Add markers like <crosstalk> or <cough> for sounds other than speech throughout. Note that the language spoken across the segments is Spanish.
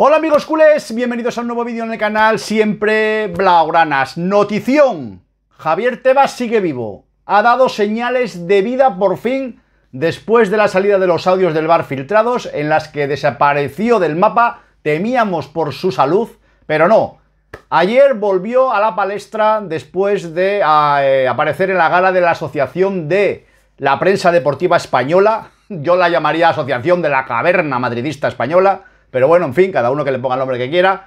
Hola amigos culés, bienvenidos a un nuevo vídeo en el canal Siempre Blaugranas. Notición, Javier Tebas sigue vivo. Ha dado señales de vida por fin después de la salida de los audios del bar filtrados en las que desapareció del mapa, temíamos por su salud, pero no, Ayer volvió a la palestra después de eh, aparecer en la gala de la Asociación de la Prensa Deportiva Española, yo la llamaría Asociación de la Caverna Madridista Española, pero bueno, en fin, cada uno que le ponga el nombre que quiera.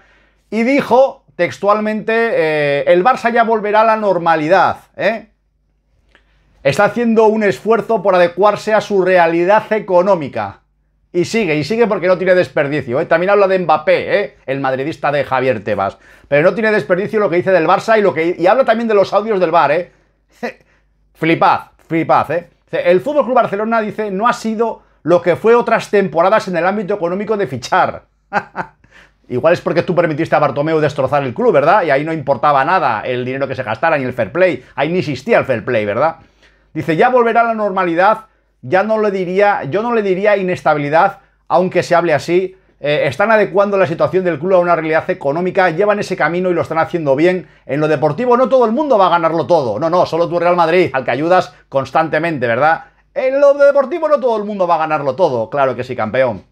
Y dijo textualmente, eh, el Barça ya volverá a la normalidad, ¿eh? Está haciendo un esfuerzo por adecuarse a su realidad económica. Y sigue, y sigue porque no tiene desperdicio. ¿eh? También habla de Mbappé, ¿eh? el madridista de Javier Tebas. Pero no tiene desperdicio lo que dice del Barça y, lo que, y habla también de los audios del bar. ¿eh? <laughs> flipad, flipad. El Fútbol Club Barcelona dice no ha sido lo que fue otras temporadas en el ámbito económico de fichar. <laughs> Igual es porque tú permitiste a Bartomeu destrozar el club, ¿verdad? Y ahí no importaba nada el dinero que se gastara ni el fair play. Ahí ni existía el fair play, ¿verdad? Dice, ya volverá a la normalidad, ya no le diría, yo no le diría inestabilidad, aunque se hable así. Eh, están adecuando la situación del club a una realidad económica, llevan ese camino y lo están haciendo bien. En lo deportivo no todo el mundo va a ganarlo todo, no, no, solo tu Real Madrid, al que ayudas constantemente, ¿verdad? En lo deportivo no todo el mundo va a ganarlo todo, claro que sí, campeón.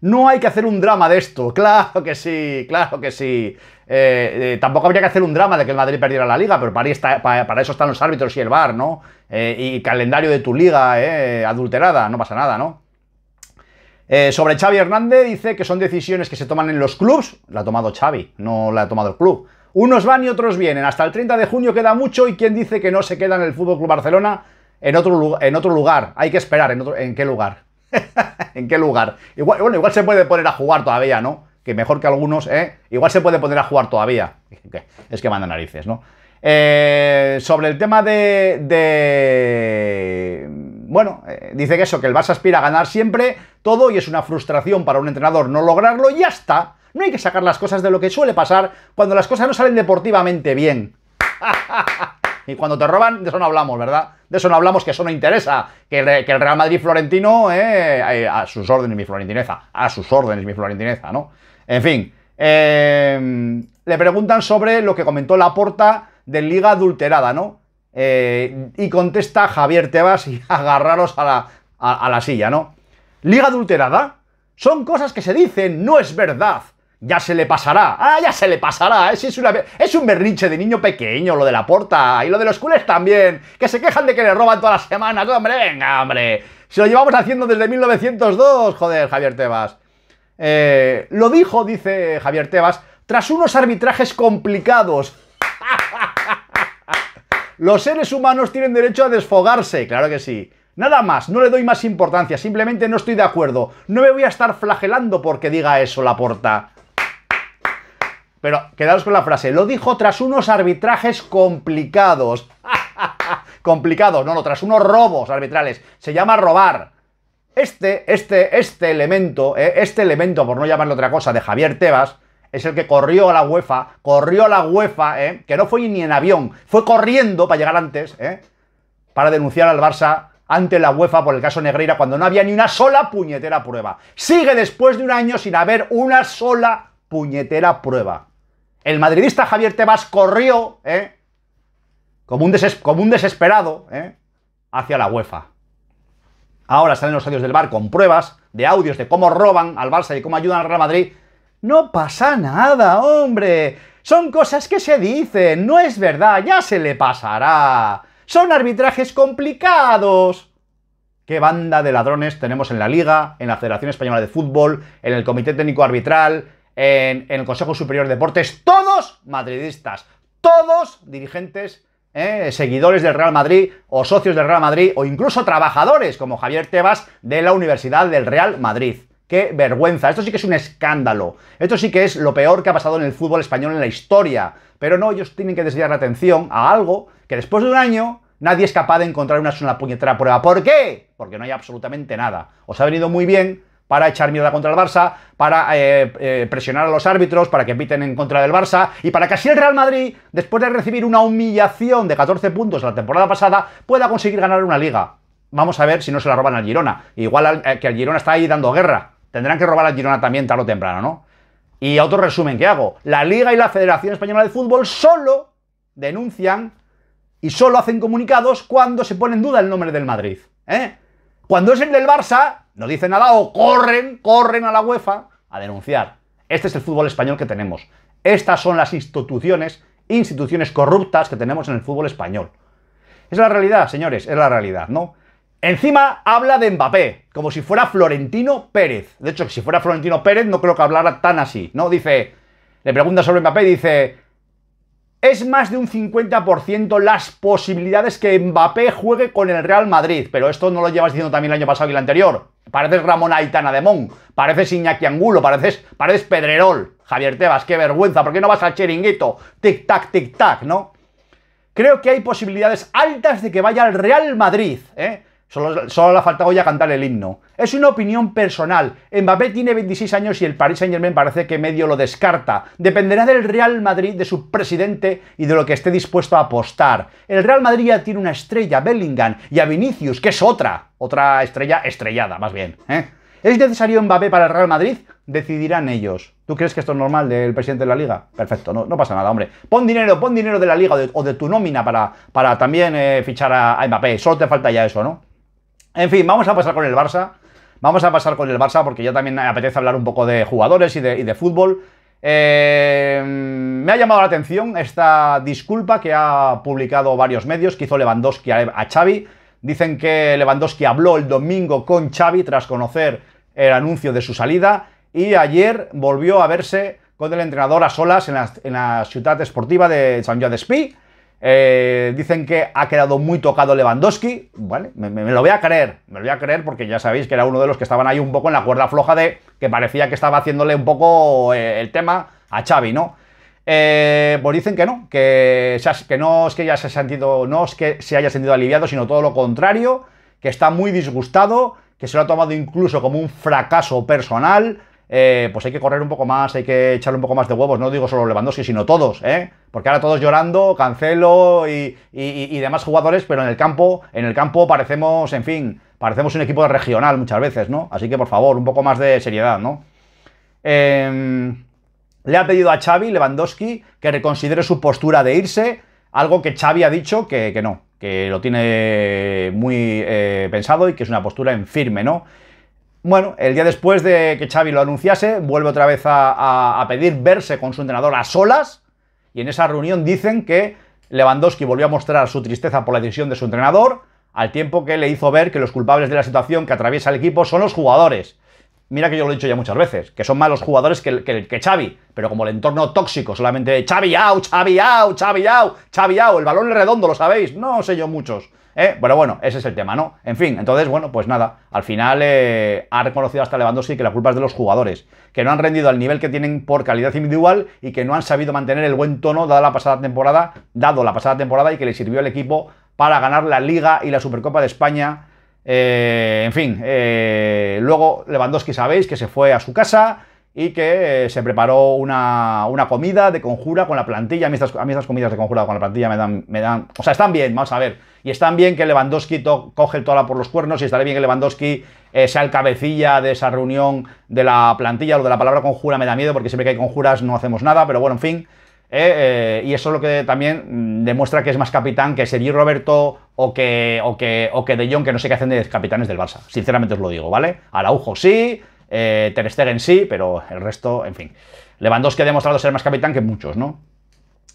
No hay que hacer un drama de esto, <laughs> claro que sí, claro que sí. Eh, eh, tampoco habría que hacer un drama de que el Madrid perdiera la liga, pero para, eso están los árbitros y el VAR, ¿no? Eh, y calendario de tu liga adulterada, no pasa nada, ¿no? sobre Xavi Hernández dice que son decisiones que se toman en los clubs, la ha tomado Xavi, no la ha tomado el club. Unos van y otros vienen, hasta el 30 de junio queda mucho y quien dice que no se queda en el FC Club Barcelona en otro, en otro lugar. Hay que esperar, ¿en, qué lugar? <laughs> ¿En qué lugar? Igual, bueno, igual se puede poner a jugar todavía, ¿no? Que mejor que algunos, ¿eh? Igual se puede poner a jugar todavía. <laughs> Es que manda narices, ¿no? Eh, sobre el tema de... de... Bueno, eh, dice que eso, que el Barça aspira a ganar siempre todo y es una frustración para un entrenador no lograrlo y ya está. No hay que sacar las cosas de lo que suele pasar cuando las cosas no salen deportivamente bien. <laughs> Y cuando te roban, de eso no hablamos, ¿verdad? De eso no hablamos, que eso no interesa. Que, el Real Madrid florentino, eh, eh, a sus órdenes mi florentineza, a sus órdenes mi florentineza, ¿no? En fin, em, le preguntan sobre lo que comentó la Laporta de Liga Adulterada, ¿no? Eh, y contesta Javier Tebas y <laughs> agarraros a la, a la silla, ¿no? Liga Adulterada son cosas que se dicen, no es verdad. Ya se le pasará. Ah, ya se le pasará. es, es un berrinche de niño pequeño lo de la porta. Y lo de los culés también. Que se quejan de que le roban todas las semanas. Hombre, venga, hombre. ¡Se lo llevamos haciendo desde 1902. Joder, Javier Tebas. Eh, lo dijo, dice Javier Tebas, tras unos arbitrajes complicados. <laughs> Los seres humanos tienen derecho a desfogarse, claro que sí. Nada más, no le doy más importancia, simplemente no estoy de acuerdo. No me voy a estar flagelando porque diga eso la porta. Pero quedaos con la frase, lo dijo tras unos arbitrajes complicados. <laughs> complicados, no, no, tras unos robos arbitrales. Se llama robar. Este, este, este elemento, eh, este elemento, por no llamarlo otra cosa, de Javier Tebas, es el que corrió a la UEFA, corrió a la UEFA, eh, que no fue ni en avión, fue corriendo para llegar antes, eh, para denunciar al Barça ante la UEFA por el caso Negreira cuando no había ni una sola puñetera prueba. Sigue después de un año sin haber una sola puñetera prueba. El madridista Javier Tebas corrió, ¿eh? como, un desesperado, ¿eh? hacia la UEFA. Ahora salen los audios del bar con pruebas de audios de cómo roban al Barça y cómo ayudan al Real Madrid. No pasa nada, hombre. Son cosas que se dicen, no es verdad, ya se le pasará. Son arbitrajes complicados. ¿Qué banda de ladrones tenemos en la Liga, en la Federación Española de Fútbol, en el Comité Técnico Arbitral, en, el Consejo Superior de Deportes, todos madridistas, todos dirigentes eh, seguidores del Real Madrid o socios del Real Madrid o incluso trabajadores como Javier Tebas de la Universidad del Real Madrid. ¡Qué vergüenza! Esto sí que es un escándalo. Esto sí que es lo peor que ha pasado en el fútbol español en la historia. Pero no, ellos tienen que desviar la atención a algo que después de un año nadie es capaz de encontrar una sola puñetera prueba. ¿Por qué? Porque no hay absolutamente nada. Os ha venido muy bien para echar mierda contra el Barça, para eh, eh, presionar a los árbitros, para que piten en contra del Barça y para que así el Real Madrid, después de recibir una humillación de 14 puntos la temporada pasada, pueda conseguir ganar una liga. Vamos a ver si no se la roban al Girona. Igual eh, que el Girona está ahí dando guerra. Tendrán que robar al Girona también tarde o temprano, ¿no? Y otro resumen que hago. La Liga y la Federación Española de Fútbol solo denuncian y solo hacen comunicados cuando se pone en duda el nombre del Madrid. ¿eh? Cuando es el del Barça, no dicen nada o corren, corren a la UEFA a denunciar. Este es el fútbol español que tenemos. Estas son las instituciones, instituciones corruptas que tenemos en el fútbol español. Es la realidad, señores, es la realidad, ¿no? Encima habla de Mbappé, como si fuera Florentino Pérez. De hecho, si fuera Florentino Pérez no creo que hablara tan así, ¿no? Dice, le pregunta sobre Mbappé y dice, es más de un 50% las posibilidades que Mbappé juegue con el Real Madrid. Pero esto no lo llevas diciendo también el año pasado y el anterior. Pareces Ramón Aitana de Mon, pareces Iñaki Angulo, pareces, Pedrerol. Javier Tebas, qué vergüenza, ¿por qué no vas al chiringuito? Tic-tac, tic-tac, ¿no? Creo que hay posibilidades altas de que vaya al Real Madrid, ¿eh? Solo, la le ha faltado ya cantar el himno. Es una opinión personal. Mbappé tiene 26 años y el Paris Saint Germain parece que medio lo descarta. Dependerá del Real Madrid, de su presidente y de lo que esté dispuesto a apostar. El Real Madrid ya tiene una estrella, Bellingham, y a Vinicius, que es otra. Otra estrella estrellada, más bien. ¿eh? ¿Es necesario Mbappé para el Real Madrid? Decidirán ellos. ¿Tú crees que esto es normal del presidente de la liga? Perfecto, no, pasa nada, hombre. Pon dinero, pon dinero de la liga o de, tu nómina para, también eh, fichar a Mbappé. Solo te falta ya eso, ¿no? En fin, vamos a pasar con el Barça. Vamos a pasar con el Barça porque ya también me apetece hablar un poco de jugadores y de, fútbol. Eh, me ha llamado la atención esta disculpa que ha publicado varios medios, que hizo Lewandowski a, Xavi. Dicen que Lewandowski habló el domingo con Xavi tras conocer el anuncio de su salida y ayer volvió a verse con el entrenador a solas en la, ciudad esportiva de San de Espí. Eh, dicen que ha quedado muy tocado Lewandowski. Vale, me, lo voy a creer, me lo voy a creer porque ya sabéis que era uno de los que estaban ahí un poco en la cuerda floja de que parecía que estaba haciéndole un poco eh, el tema a Xavi, ¿no? Eh, pues dicen que no, que, que no es que ya se sentido, no es que se haya sentido aliviado, sino todo lo contrario, que está muy disgustado, que se lo ha tomado incluso como un fracaso personal, eh, pues hay que correr un poco más, hay que echarle un poco más de huevos, no digo solo Lewandowski, sino todos, ¿eh? Porque ahora todos llorando, Cancelo y, y, demás jugadores, pero en el campo, en el campo parecemos, en fin, parecemos un equipo regional muchas veces, ¿no? Así que por favor, un poco más de seriedad, ¿no? Em, le ha pedido a Xavi Lewandowski que reconsidere su postura de irse, algo que Xavi ha dicho que, no, que lo tiene muy eh, pensado y que es una postura en firme, ¿no? Bueno, el día después de que Xavi lo anunciase, vuelve otra vez a, a pedir verse con su entrenador a solas, y en esa reunión dicen que Lewandowski volvió a mostrar su tristeza por la decisión de su entrenador, al tiempo que le hizo ver que los culpables de la situación que atraviesa el equipo son los jugadores, mira que yo lo he dicho ya muchas veces, que son malos jugadores que, que, Xavi, pero como el entorno tóxico, solamente Xavi au, Xavi au, Xavi au, Xavi el balón redondo, lo sabéis, no sé yo muchos. ¿eh? Pero bueno, ese es el tema, ¿no? En fin, entonces, bueno, pues nada, al final eh, ha reconocido hasta Lewandowski que la culpa es de los jugadores, que no han rendido al nivel que tienen por calidad individual y que no han sabido mantener el buen tono dado la pasada temporada, dado la pasada temporada y que le sirvió al equipo para ganar la Liga y la Supercopa de España eh, en fin, eh, luego Lewandowski sabéis que se fue a su casa y que eh, se preparó una, comida de conjura con la plantilla. A mí estas, comidas de conjura con la plantilla me dan, me dan... O sea, están bien, vamos a ver. Y están bien que Lewandowski coge el por los cuernos y estaré bien que Lewandowski sea el cabecilla de esa reunión de la plantilla. Lo de la palabra conjura me da miedo porque siempre que hay conjuras no hacemos nada, pero bueno, en fin. Eh, eh, y eso es lo que también mm, demuestra que es más capitán que Sergio Roberto o que, o que, De Jong, que no sé qué hacen de capitanes del Barça. Sinceramente os lo digo, ¿vale? Araujo sí, eh, Ter Stegen sí, pero el resto, en fin. Lewandowski ha demostrado ser más capitán que muchos, ¿no?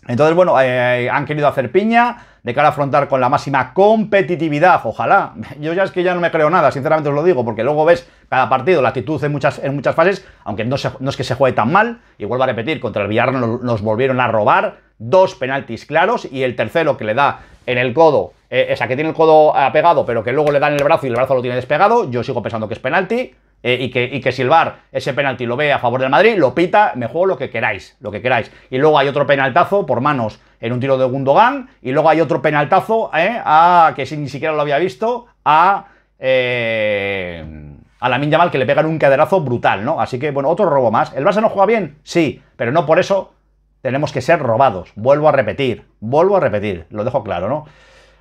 Entonces, bueno, eh, eh, han querido hacer piña de cara a afrontar con la máxima competitividad, ojalá. <laughs> Yo ya es que ya no me creo nada, sinceramente os lo digo, porque luego ves cada partido, la actitud en muchas, en muchas fases, aunque no, es que se juegue tan mal, y vuelvo a repetir, contra el Villar nos, volvieron a robar dos penaltis claros y el tercero que le da en el codo, eh, esa o sea, que tiene el codo pegado, pero que luego le da en el brazo y el brazo lo tiene despegado, yo sigo pensando que es penalti, eh, y, que, y si el ese penalti lo ve a favor del Madrid, lo pita, me juego lo que queráis, lo que queráis. Y luego hay otro penaltazo por manos en un tiro de Gundogan, y luego hay otro penaltazo eh, a, que si ni siquiera lo había visto, a... Eh, a la mal que le pegan un caderazo brutal, ¿no? Así que, bueno, otro robo más. ¿El Barça no juega bien? Sí, pero no por eso tenemos que ser robados. Vuelvo a repetir, vuelvo a repetir, lo dejo claro, ¿no?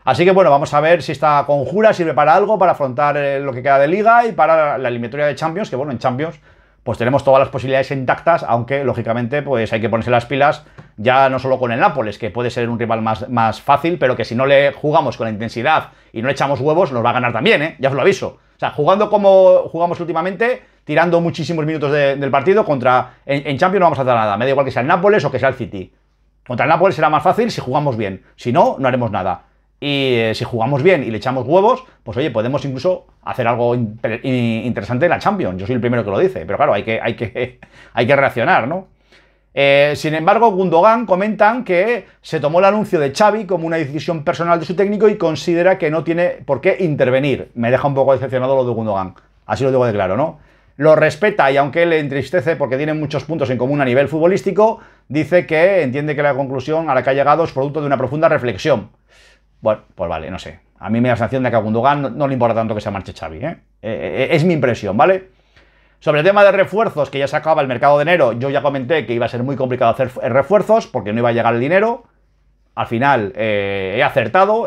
Así que bueno, vamos a ver si esta conjura sirve para algo, para afrontar eh, lo que queda de liga y para la eliminatoria de Champions, que bueno, en Champions pues tenemos todas las posibilidades intactas, aunque lógicamente pues hay que ponerse las pilas ya no solo con el Nápoles, que puede ser un rival más, fácil, pero que si no le jugamos con la intensidad y no echamos huevos, nos va a ganar también, ¿eh? ya os lo aviso. O sea, jugando como jugamos últimamente, tirando muchísimos minutos del partido contra... En, en, Champions no vamos a hacer nada, me da igual que sea el Nápoles o que sea el City. Contra el Nápoles será más fácil si jugamos bien, si no, no haremos nada. Y eh, si jugamos bien y le echamos huevos, pues oye, podemos incluso hacer algo interesante en la Champions. Yo soy el primero que lo dice, pero claro, hay que, hay que, <laughs> hay que reaccionar, ¿no? Eh, sin embargo, Gundogan comentan que se tomó el anuncio de Xavi como una decisión personal de su técnico y considera que no tiene por qué intervenir. Me deja un poco decepcionado lo de Gundogan. Así lo digo de claro, ¿no? Lo respeta y aunque le entristece porque tienen muchos puntos en común a nivel futbolístico, dice que entiende que la conclusión a la que ha llegado es producto de una profunda reflexión. Bueno, pues vale, no sé. A mí me da la sensación de que a Gundogan no, le importa tanto que se marche Xavi, ¿eh? Eh, eh, Es mi impresión, ¿vale? Sobre el tema de refuerzos, que ya se acaba el mercado de enero, yo ya comenté que iba a ser muy complicado hacer refuerzos porque no iba a llegar el dinero. Al final he acertado,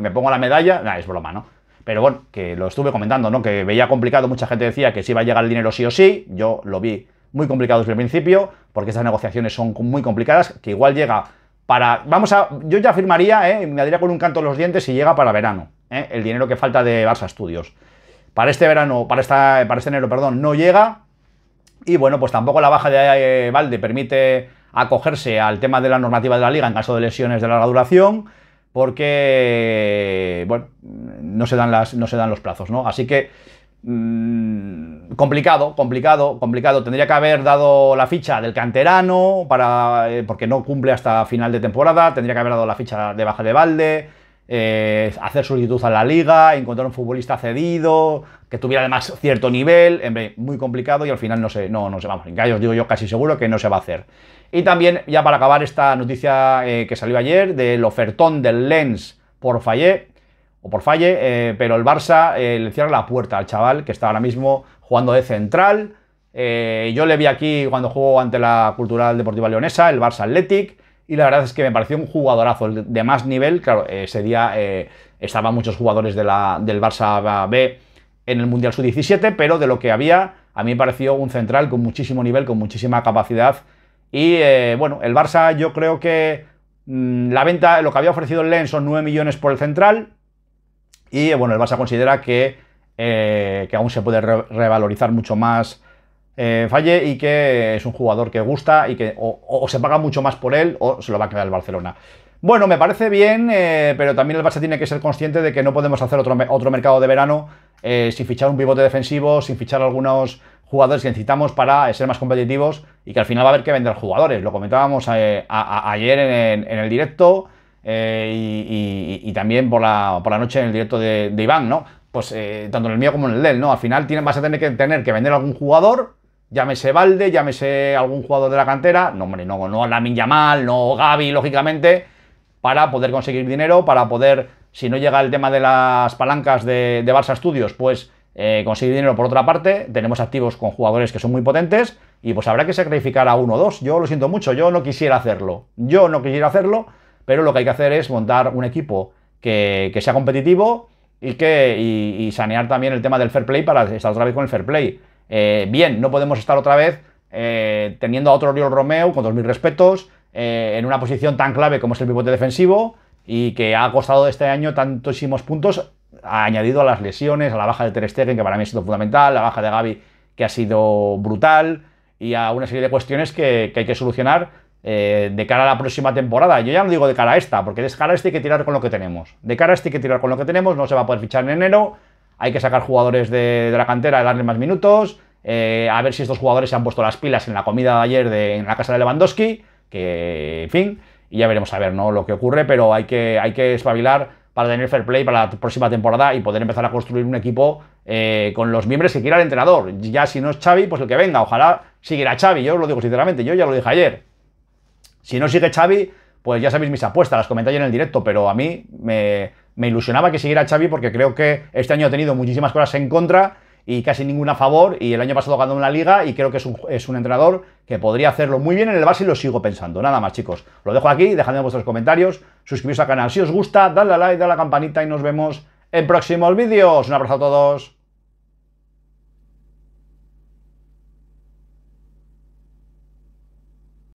me pongo la medalla. Nah, es broma, ¿no? Pero bueno, que lo estuve comentando, ¿no? Que veía complicado, mucha gente decía que si iba a llegar el dinero sí o sí. Yo lo vi muy complicado desde el principio, porque esas negociaciones son muy complicadas, que igual llega para. Vamos a. Yo ya firmaría, eh, me daría con un canto los dientes si llega para verano. ¿eh? El dinero que falta de Barça Studios. Para este verano, para, esta, para este enero, perdón, no llega. Y bueno, pues tampoco la baja de eh, Valde permite acogerse al tema de la normativa de la liga en caso de lesiones de larga duración, porque, bueno, no se dan, las, no se dan los plazos, ¿no? Así que Mm, complicado, complicado, complicado. Tendría que haber dado la ficha del canterano para, eh, porque no cumple hasta final de temporada. Tendría que haber dado la ficha de baja de balde, eh, hacer solicitud a la liga, encontrar un futbolista cedido, que tuviera además cierto nivel. Hombre, muy complicado y al final no se, no, no se vamos. digo yo casi seguro que no se va a hacer. Y también, ya para acabar, esta noticia eh, que salió ayer del ofertón del Lens por Fallé o por falle, eh, pero el Barça eh, le cierra la puerta al chaval que está ahora mismo jugando de central. Eh, yo le vi aquí cuando jugó ante la Cultural Deportiva Leonesa, el Barça Athletic, y la verdad es que me pareció un jugadorazo de más nivel. Claro, ese día estaban muchos jugadores del Barça B en el Mundial Sub-17, pero de lo que había, a mí me pareció un central con muchísimo nivel, con muchísima capacidad. Y bueno, el Barça yo creo que mm, la venta, lo que había ofrecido el Lens son 9 millones por el central, y bueno, el Barça considera que, eh, que aún se puede revalorizar mucho más eh, Falle y que es un jugador que gusta y que o, se paga mucho más por él o se lo va a quedar el Barcelona. Bueno, me parece bien, eh, pero también el Barça tiene que ser consciente de que no podemos hacer otro, otro mercado de verano sin fichar un pivote defensivo, sin fichar algunos jugadores que necesitamos para ser más competitivos y que al final va a haber que vender jugadores. Lo comentábamos ayer en el directo. Eh, y, también por la, noche en el directo de, Iván, ¿no? Pues eh, tanto en el mío como en el de él, ¿no? Al final vas a tener que tener que vender algún jugador, llámese Valde, llámese algún jugador de la cantera, no, hombre, no, no Lamin Yamal, no Gaby, lógicamente, para poder conseguir dinero, para poder, si no llega el tema de las palancas de, Barça Studios, pues eh, conseguir dinero por otra parte, tenemos activos con jugadores que son muy potentes, y pues habrá que sacrificar a uno o dos. Yo lo siento mucho, yo no quisiera hacerlo. Yo no quisiera hacerlo pero lo que hay que hacer es montar un equipo que, sea competitivo y, que, sanear también el tema del fair play para estar otra vez con el fair play. Eh, bien, no podemos estar otra vez eh, teniendo a otro Oriol Romeo, con todos mis respetos, eh, en una posición tan clave como es el pivote defensivo y que ha costado este año tantísimos puntos, ha añadido a las lesiones, a la baja de Ter Stegen, que para mí ha sido fundamental, la baja de Gaby, que ha sido brutal, y a una serie de cuestiones que hay que solucionar eh, de cara a la próxima temporada. Yo ya no digo de cara a esta, porque de cara a este hay que tirar con lo que tenemos. De cara a este hay que tirar con lo que tenemos, no se va a poder fichar en enero, hay que sacar jugadores de, la cantera, darle más minutos, eh, a ver si estos jugadores se han puesto las pilas en la comida de ayer de, en la casa de Lewandowski, que, en fin, y ya veremos a ver ¿no? lo que ocurre, pero hay que, hay que espabilar para tener fair play para la próxima temporada y poder empezar a construir un equipo eh, con los miembros que quiera el entrenador. Ya si no es Xavi, pues el que venga, ojalá siguiera Xavi, yo os lo digo sinceramente, yo ya lo dije ayer, si no sigue Xavi, pues ya sabéis mis apuestas, las comenté en el directo, pero a mí me, ilusionaba que siguiera Xavi porque creo que este año ha tenido muchísimas cosas en contra y casi ninguna a favor. Y el año pasado ganó una liga y creo que es un, entrenador que podría hacerlo muy bien en el Barça y lo sigo pensando. Nada más, chicos. Lo dejo aquí, dejadme vuestros comentarios, suscribiros al canal si os gusta, dadle a like, dadle a la campanita y nos vemos en próximos vídeos. Un abrazo a todos.